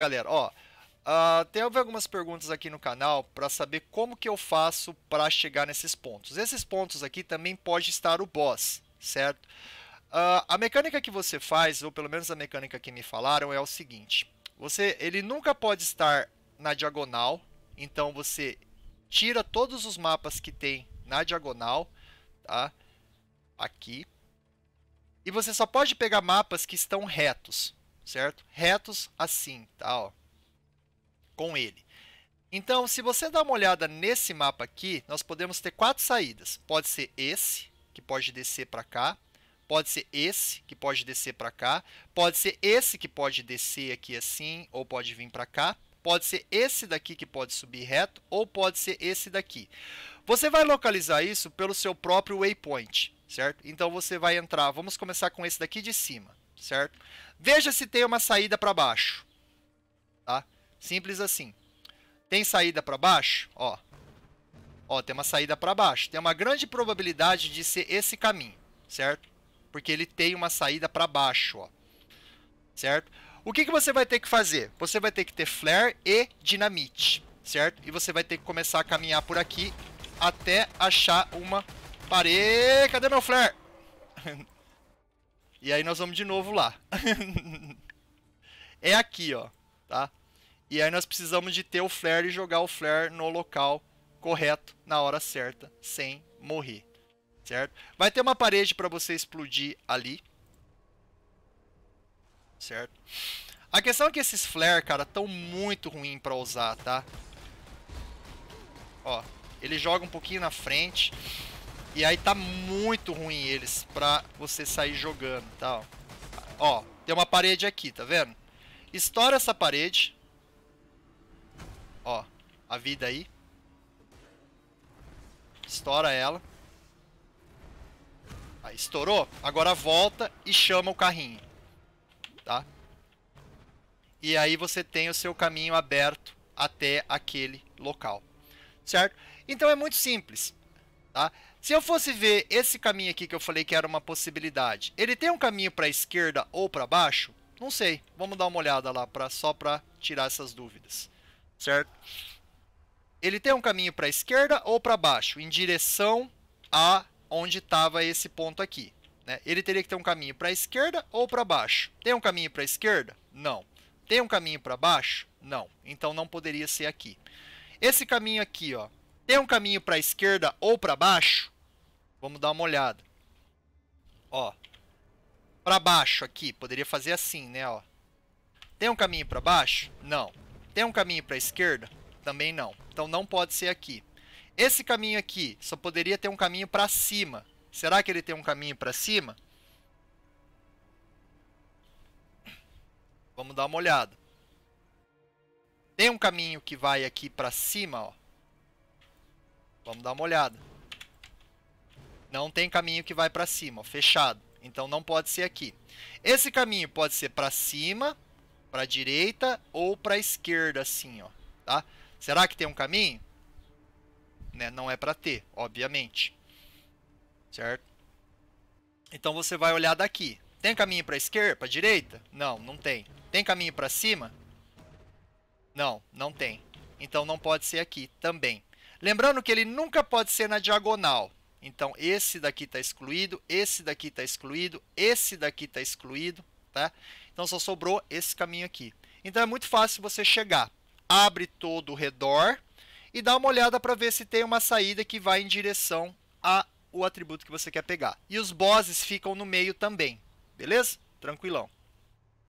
galera, ó, uh, algumas perguntas aqui no canal para saber como que eu faço para chegar nesses pontos. Esses pontos aqui também pode estar o boss, certo? Uh, a mecânica que você faz, ou pelo menos a mecânica que me falaram, é o seguinte: você, ele nunca pode estar na diagonal, então você tira todos os mapas que tem na diagonal, tá? Aqui. E você só pode pegar mapas que estão retos certo? Retos assim, tá? Ó, com ele. Então, se você dá uma olhada nesse mapa aqui, nós podemos ter quatro saídas. Pode ser esse, que pode descer para cá. Pode ser esse, que pode descer para cá. Pode ser esse, que pode descer aqui assim, ou pode vir para cá. Pode ser esse daqui que pode subir reto, ou pode ser esse daqui. Você vai localizar isso pelo seu próprio waypoint, certo? Então, você vai entrar, vamos começar com esse daqui de cima certo? Veja se tem uma saída para baixo, tá? Simples assim. Tem saída para baixo? Ó. Ó, tem uma saída para baixo. Tem uma grande probabilidade de ser esse caminho, certo? Porque ele tem uma saída para baixo, ó. Certo? O que, que você vai ter que fazer? Você vai ter que ter flare e dinamite, certo? E você vai ter que começar a caminhar por aqui até achar uma parede. Cadê meu flare? E aí nós vamos de novo lá. é aqui, ó, tá? E aí nós precisamos de ter o flare e jogar o flare no local correto, na hora certa, sem morrer, certo? Vai ter uma parede para você explodir ali, certo? A questão é que esses flare, cara, estão muito ruim para usar, tá? Ó, ele joga um pouquinho na frente. E aí tá muito ruim eles pra você sair jogando e tá, tal. Ó, tem uma parede aqui, tá vendo? Estoura essa parede. Ó, a vida aí. Estoura ela. Aí, estourou. Agora volta e chama o carrinho. Tá? E aí você tem o seu caminho aberto até aquele local. Certo? Então é muito simples. Tá? Se eu fosse ver esse caminho aqui que eu falei que era uma possibilidade, ele tem um caminho para a esquerda ou para baixo? Não sei. Vamos dar uma olhada lá pra, só para tirar essas dúvidas. Certo? Ele tem um caminho para a esquerda ou para baixo, em direção a onde estava esse ponto aqui. Né? Ele teria que ter um caminho para a esquerda ou para baixo. Tem um caminho para a esquerda? Não. Tem um caminho para baixo? Não. Então não poderia ser aqui. Esse caminho aqui, ó, tem um caminho para a esquerda ou para baixo? Vamos dar uma olhada. Ó. Para baixo aqui, poderia fazer assim, né, ó. Tem um caminho para baixo? Não. Tem um caminho para a esquerda? Também não. Então não pode ser aqui. Esse caminho aqui só poderia ter um caminho para cima. Será que ele tem um caminho para cima? Vamos dar uma olhada. Tem um caminho que vai aqui para cima, ó. Vamos dar uma olhada. Não tem caminho que vai para cima, ó, fechado. Então não pode ser aqui. Esse caminho pode ser para cima, para direita ou para esquerda assim, ó, tá? Será que tem um caminho? Né? Não é para ter, obviamente. Certo? Então você vai olhar daqui. Tem caminho para esquerda, para direita? Não, não tem. Tem caminho para cima? Não, não tem. Então não pode ser aqui também. Lembrando que ele nunca pode ser na diagonal. Então, esse daqui está excluído, esse daqui está excluído, esse daqui está excluído, tá? Então, só sobrou esse caminho aqui. Então, é muito fácil você chegar. Abre todo o redor e dá uma olhada para ver se tem uma saída que vai em direção ao atributo que você quer pegar. E os bosses ficam no meio também, beleza? Tranquilão.